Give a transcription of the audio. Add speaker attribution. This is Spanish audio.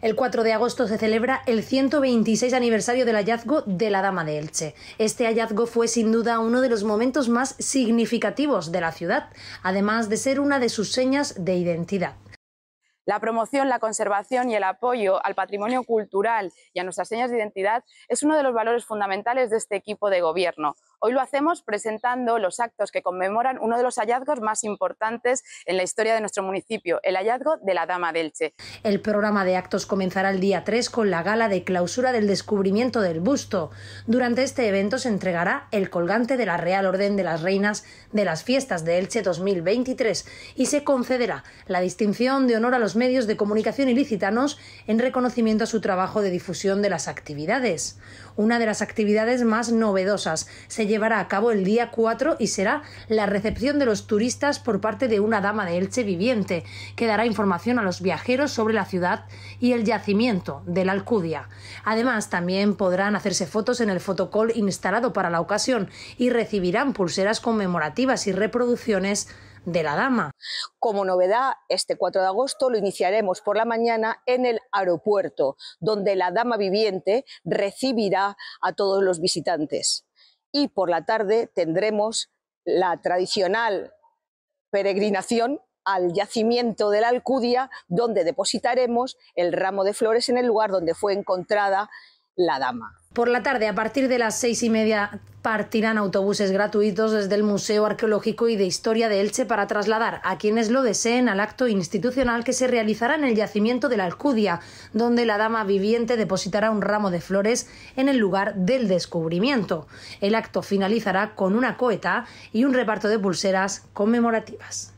Speaker 1: El 4 de agosto se celebra el 126 aniversario del hallazgo de la Dama de Elche. Este hallazgo fue sin duda uno de los momentos más significativos de la ciudad, además de ser una de sus señas de identidad. La promoción, la conservación
Speaker 2: y el apoyo al patrimonio cultural y a nuestras señas de identidad es uno de los valores fundamentales de este equipo de gobierno. Hoy lo hacemos presentando los actos que conmemoran uno de los hallazgos más importantes en la historia de nuestro municipio, el hallazgo de la Dama de Elche.
Speaker 1: El programa de actos comenzará el día 3 con la gala de clausura del descubrimiento del busto. Durante este evento se entregará el colgante de la Real Orden de las Reinas de las Fiestas de Elche 2023 y se concederá la distinción de honor a los medios de comunicación ilicitanos en reconocimiento a su trabajo de difusión de las actividades. Una de las actividades más novedosas se llevará a cabo el día 4 y será la recepción de los turistas por parte de una dama de Elche viviente, que dará información a los viajeros sobre la ciudad y el yacimiento de la Alcudia. Además, también podrán hacerse fotos en el fotocol instalado para la ocasión y recibirán pulseras conmemorativas y reproducciones de la dama.
Speaker 3: Como novedad, este 4 de agosto lo iniciaremos por la mañana en el aeropuerto, donde la dama viviente recibirá a todos los visitantes y por la tarde tendremos la tradicional peregrinación al yacimiento de la Alcudia, donde depositaremos
Speaker 1: el ramo de flores en el lugar donde fue encontrada la dama. Por la tarde, a partir de las seis y media, partirán autobuses gratuitos desde el Museo Arqueológico y de Historia de Elche para trasladar a quienes lo deseen al acto institucional que se realizará en el yacimiento de la Alcudia, donde la dama viviente depositará un ramo de flores en el lugar del descubrimiento. El acto finalizará con una coeta y un reparto de pulseras conmemorativas.